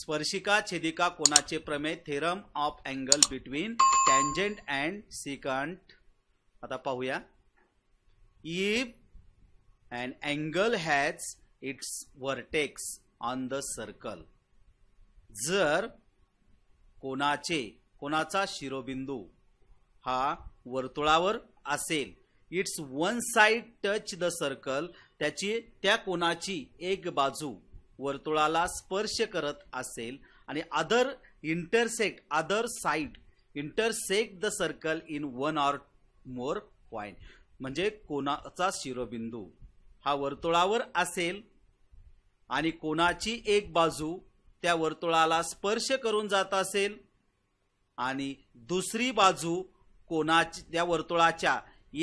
स्पर्शिका छेदिका कोणाचे प्रमेय theorem of angle between tangent and secant आता पाहूया if and angle has its vertex on the circle जर कोणाचे कोणाचा शिरोबिंदू हा वर्तुळावर असेल its one side touch the circle त्याची त्या कोणाची एक बाजू वर्तुळाला स्पर्श करत असेल आणि other intersect other side intersect the circle in one or more point म्हणजे कोणाचा शिरोबिंदू हा वर्तुळावर असेल आणि कोणाची एक बाजू त्या वर्तुळाला स्पर्श करून जात असेल आणि दुसरी बाजू कोणाची त्या वर्तुळाच्या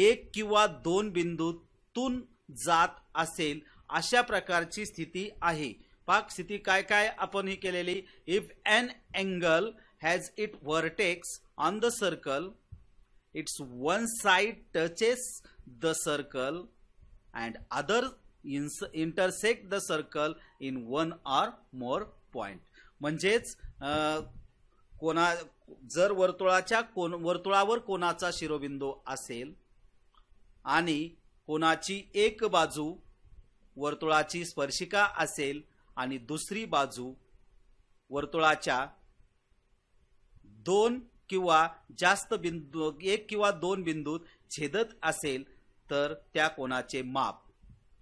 एक किंवा दोन बिंदूतून जात असेल अशा प्रकारची स्थिती आहे पाक स्थिती काय काय आपण ही केलेली if an angle has it vertex on the circle its one side touches the circle and other intersect the circle in one or more point म्हणजेच कोणा जर वर्तुळाच्या कोण वर्तुळावर कोणाचा शिरोबिंदू असेल आणि कोणाची एक बाजू वर्तुळाची स्पर्शिका असेल आणि दुसरी बाजू वर्तुळाच्या दोन किंवा जास्त बिंदू एक किंवा दोन बिंदूत छेदत असेल तर त्या कोणाचे माप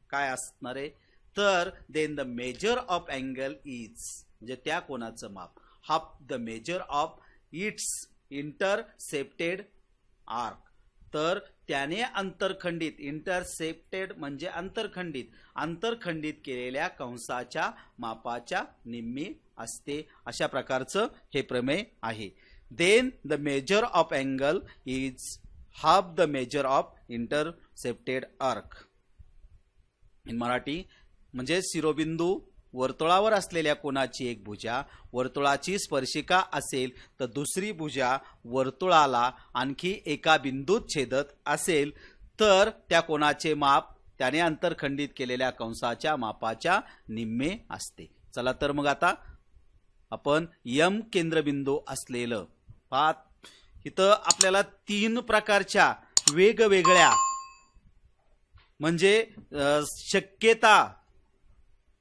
काय असणार आहे तर then the measure of angle is म्हणजे त्या कोणाचं माप half the measure of its intercepted arc तर त्याने अंतरखंडित इंटरसेप्टेड म्हणजे अंतरखंडित अंतरखंडित केलेल्या कंसाच्या मापाच्या निम्मी असते अशा प्रकारचं हे प्रमेय आहे then the measure of angle is half the measure of intercepted arc in Marathi म्हणजे शिरोबिंदू वर्तुळावर असलेल्या कोणाची एक भुजा वर्तुळाची स्पर्शिका असेल तर दुसरी भुजा वर्तुळाला आणखी एका बिंदूत छेदत असेल तर त्या कोणाचे माप त्याने अंतरखंडित केलेल्या कंसाच्या मापाच्या निम्मे असते चला तर मग आता आपण यम केंद्रबिंदू असलेलं पा इथं आपल्याला तीन प्रकारच्या वेगवेगळ्या म्हणजे शक्यता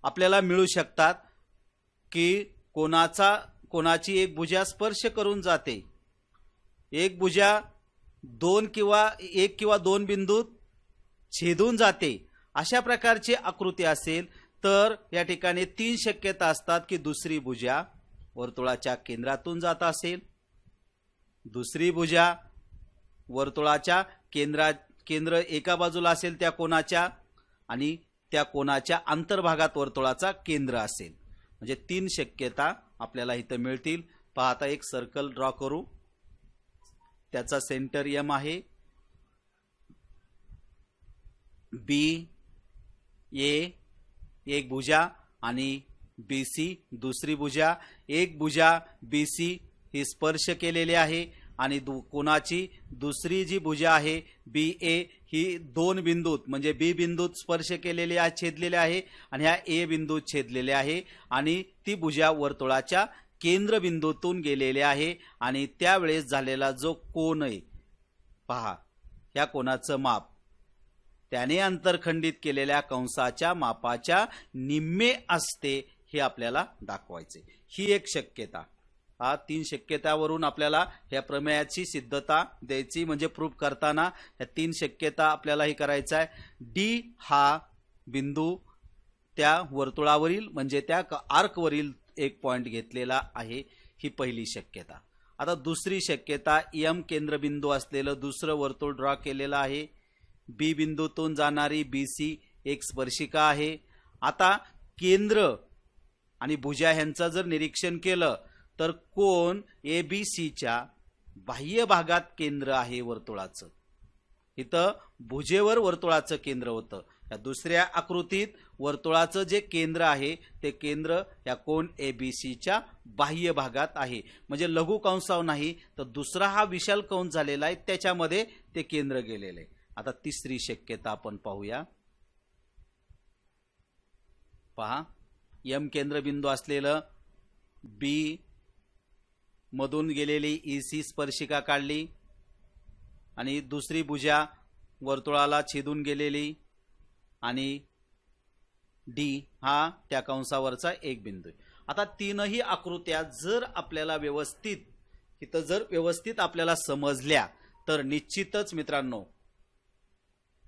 आपल्याला मिळू शकतात की कोणाचा कोणाची एक भुजा स्पर्श करून जाते एक भुजा दोन किंवा एक किंवा दोन बिंदूत छेदून जाते अशा प्रकारची आकृती असेल तर या ठिकाणी तीन शक्यता असतात की दुसरी भुजा वर्तुळाच्या केंद्रातून जात असेल दुसरी भुजा वर्तुळाच्या केंद्रा केंद्र एका बाजूला असेल त्या कोणाच्या आणि त्या कोणाच्या अंतर्भागात वर्तुळाचा केंद्र असेल म्हणजे तीन शक्यता आपल्याला इथं मिळतील पाहता एक सर्कल ड्रॉ करू त्याचा सेंटर एम आहे बी ए एक भुजा आणि बी सी दुसरी भुजा एक भुजा बी सी ही स्पर्श केलेली आहे आणि दु कोणाची दुसरी जी भुजा आहे बी ए ही दोन बिंदूत म्हणजे बी बिंदूत स्पर्श केलेली आहे छेदलेले आहे आणि ह्या ए बिंदूत छेदलेले आहे आणि ती भुजा वर्तुळाच्या केंद्रबिंदूतून गेलेले आहे आणि त्यावेळेस झालेला जो कोण आहे पहा ह्या कोणाचं माप त्याने अंतरखंडित केलेल्या कंसाच्या मापाच्या निम्मे असते हे आपल्याला दाखवायचे ही एक शक्यता हा तीन शक्यतावरून आपल्याला या प्रमेयाची सिद्धता द्यायची म्हणजे प्रूफ करताना या तीन शक्यता आपल्याला हे करायचं आहे डी हा बिंदू त्या वर्तुळावरील म्हणजे त्या आर्कवरील एक पॉइंट घेतलेला आहे ही पहिली शक्यता आता दुसरी शक्यता यम केंद्रबिंदू असलेलं दुसरं वर्तुळ ड्रॉ केलेलं आहे बी बिंदूतून जाणारी बी सी एक स्पर्शिका आहे आता केंद्र आणि भुजा ह्यांचं जर निरीक्षण केलं तर कोण ए बी सीच्या बाह्य भागात केंद्र आहे वर्तुळाचं इथं भुजेवर वर्तुळाचं केंद्र होतं या दुसऱ्या आकृतीत वर्तुळाचं जे केंद्र आहे ते केंद्र या कोण ए बी सीच्या बाह्य भागात आहे म्हणजे लघु कंसाव नाही तर दुसरा हा विशाल कंस झालेला आहे त्याच्यामध्ये ते केंद्र गेलेलं आहे आता तिसरी शक्यता आपण पाहूया पहा यम केंद्रबिंदू असलेलं बी मधून गेलेली सी स्पर्शिका काढली आणि दुसरी भुजा वर्तुळाला छेदून गेलेली आणि डी हा त्या कंसावरचा एक बिंदू आता तीनही आकृत्या जर आपल्याला व्यवस्थित तिथं जर व्यवस्थित आपल्याला समजल्या तर निश्चितच मित्रांनो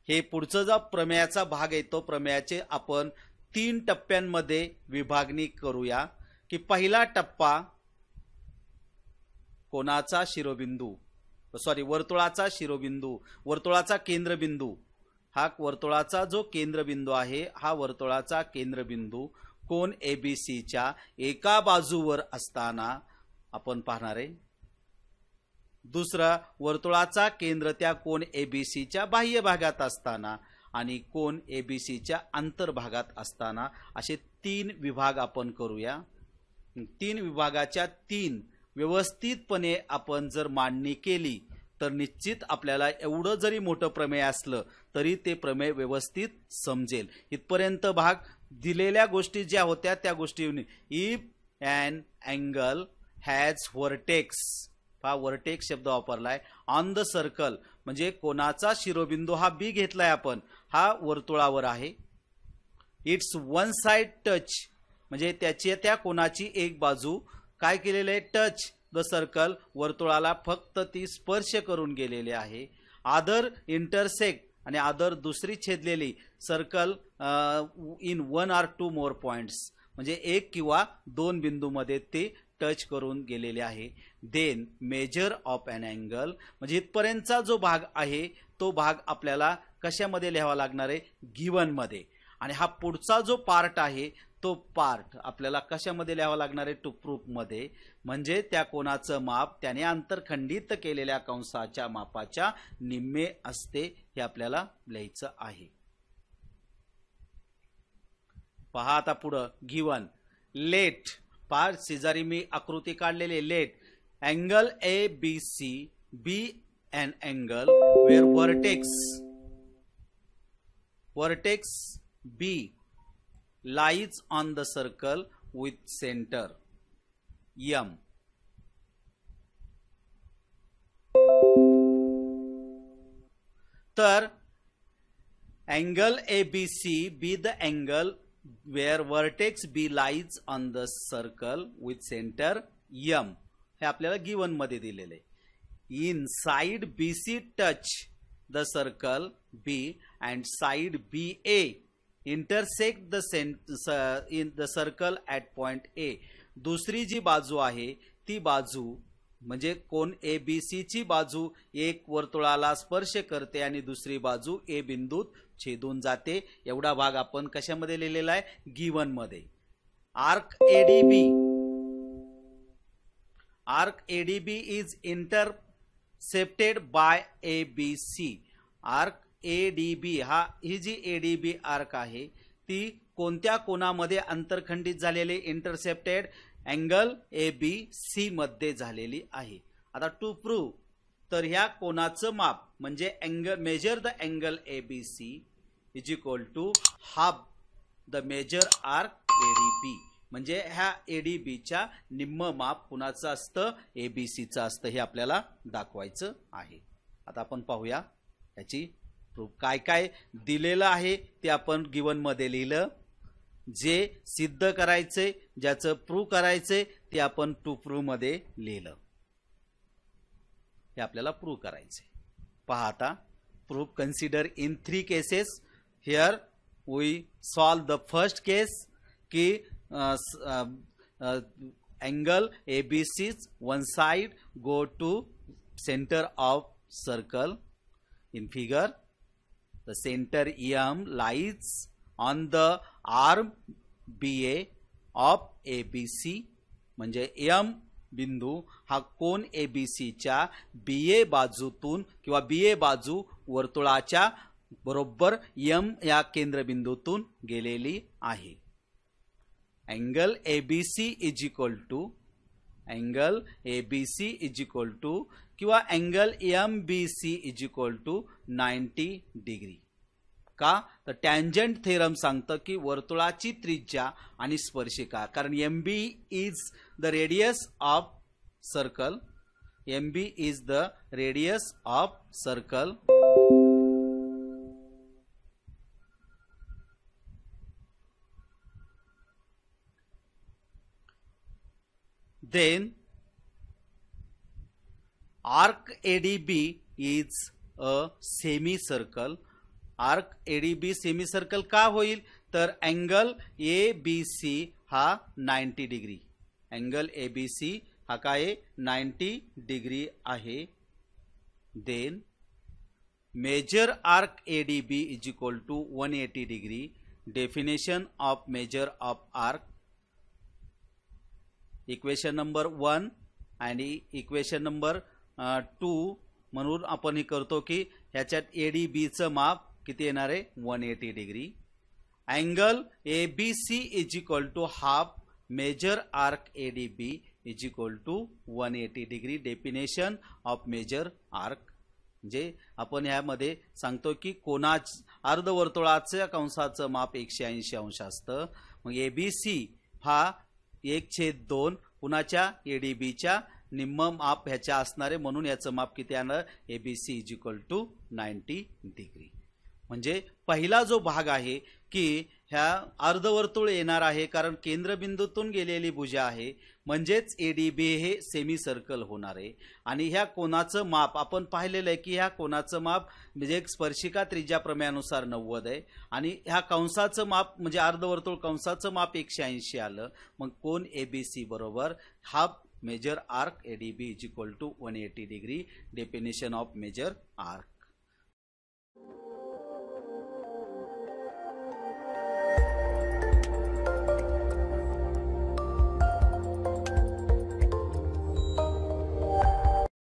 हे पुढचा जो प्रमेयाचा भाग आहे तो प्रमेयाचे आपण तीन टप्प्यांमध्ये विभागणी करूया की पहिला टप्पा कोणाचा शिरोबिंदू सॉरी वर्तुळाचा शिरोबिंदू वर्तुळाचा केंद्रबिंदू हा वर्तुळाचा जो केंद्रबिंदू आहे हा वर्तुळाचा केंद्रबिंदू कोण ए बी सीच्या एका बाजूवर असताना आपण पाहणार आहे दुसरा वर्तुळाचा केंद्र त्या कोण ए बी सीच्या बाह्य भागात असताना आणि कोण ए बी सीच्या आंतरभागात असताना असे तीन विभाग आपण करूया तीन विभागाच्या तीन व्यवस्थितपणे आपण जर मांडणी केली तर निश्चित आपल्याला एवढं जरी मोठं प्रमेय असलं तरी ते प्रमेय व्यवस्थित समजेल इथपर्यंत भाग दिलेल्या गोष्टी ज्या होत्या त्या गोष्टी if and angle has vertex हा व्हर्टेक्स शब्द वापरलाय ऑन द सर्कल म्हणजे कोणाचा शिरोबिंदू हा बी घेतलाय आपण हा वर्तुळावर आहे इट्स वन साइड टच म्हणजे त्याची त्या कोणाची एक बाजू काय केलेलं आहे टच द सर्कल वर्तुळाला फक्त ती स्पर्श करून गेलेली आहे आदर इंटरसेक्ट आणि आदर दुसरी छेदलेली circle in one or two more points म्हणजे एक किंवा दोन बिंदूमध्ये ते टच करून गेलेले आहे then measure of an angle म्हणजे इथपर्यंतचा जो भाग आहे तो भाग आपल्याला कशामध्ये लिहावा लागणार आहे गिवनमध्ये आणि हा पुढचा जो पार्ट आहे तो पार्ट आपल्याला कशामध्ये लिहावा लागणार आहे टू मध्ये म्हणजे त्या कोणाचं माप त्याने आंतरखंडित केलेल्या कंसाच्या मापाच्या निम्मे असते हे आपल्याला लिहायचं आहे पहा आता पुढं गिवन लेट पार शेजारी मी आकृती काढलेली let angle A B C be and angle where vertex vertex B lies on the circle with centre M तर angle A B C be the angle where vertex B lies on the circle with centre M हे आपल्याला given मध्ये दिलेले in side B C touch the circle B and side B A intersect the sent in the circle at point A दुसरी जी बाजू आहे ती बाजू म्हणजे कोण ए बी सीची बाजू एक वर्तुळाला स्पर्श करते आणि दुसरी बाजू ए बिंदूत छेदून जाते एवढा भाग आपण कशामध्ये लिहिलेला आहे गिवन मध्ये arc ADB arc ADB is intercepted by A B C arc A D B हा ही जी ए डी बी आर्क आहे ती कोणत्या कोणामध्ये अंतरखंडित झालेली intercepted angle A B C मध्ये झालेली आहे आता टू प्रूव्ह तर ह्या कोणाचं माप म्हणजे angle measure the angle A B C is equal to half the measure arc A D B म्हणजे ह्या ए डी बीच्या निम्म माप कुणाचं असतं ए बी सीचं असतं हे आपल्याला दाखवायचं आहे आता आपण पाहूया याची असतो काय काय दिलेलं आहे ते आपण गिवनमध्ये लिहिलं जे सिद्ध करायचे ज्याचं प्रू करायचे ते आपण टू प्रूमध्ये मध्ये लिहिलं हे आपल्याला प्रू करायचे पहा आता proof consider in three cases here we solve the first case की angle A B C's one side go to centre of circle in figure centre M EM lies on the arm BA of A B C म्हणजे M बिंदू हा कोन A B सीच्या बी ए बाजूतून किंवा बी ए बाजू वर्तुळाच्या बरोबर M या केंद्रबिंदूतून गेलेली आहे angle A B C is equal to angle A B C is equal to किंवा angle M B C is equal to ninety degree का तर टँजंट थेरम सांगतं की वर्तुळाची त्रिज्या आणि स्पर्शिका कारण M B is the radius of circle M B is the radius of circle then arc ADB is a semicircle. Arc ADB semicircle का होईल तर ए बी सी हा 90 degree angle A B C हा का 90 degree है then major arc ADB is equal to one eighty degree definition of major of arc equation number one आणि equation number two म्हणून आपण हे करतो की ह्याच्यात ए डी बीचं माप किती येणार आहे one eighty degree angle A B C is equal to half major arc A D B is equal to one eighty degree definition of major arc म्हणजे आपण ह्यामध्ये सांगतो की कोणाच अर्धवर्तुळाच्या कंसाचं माप एकशे ऐंशी अंश असतं मग ए बी सी हा एक छेद दोन कुणाच्या एडीबीच्या निम्म माप ह्याच्या असणारे म्हणून याचं माप किती आणणार A B C is equal to ninety degree म्हणजे पहिला जो भाग आहे की ह्या अर्धवर्तुळ येणार आहे कारण केंद्रबिंदूतून गेलेली भुजा आहे म्हणजेच ए डी बी हे सेमी सर्कल होणार आहे आणि ह्या कोणाचं माप आपण पाहिलेलं आहे की ह्या कोणाचं माप म्हणजे एक स्पर्शिका त्रिज्या प्रमेयानुसार नव्वद आहे आणि ह्या कंसाचं माप म्हणजे अर्धवर्तुळ कंसाचं माप एकशे ऐंशी आलं मग कोण ए बी सी बरोबर हा major arc A D B is equal to one eighty degree definition of major arc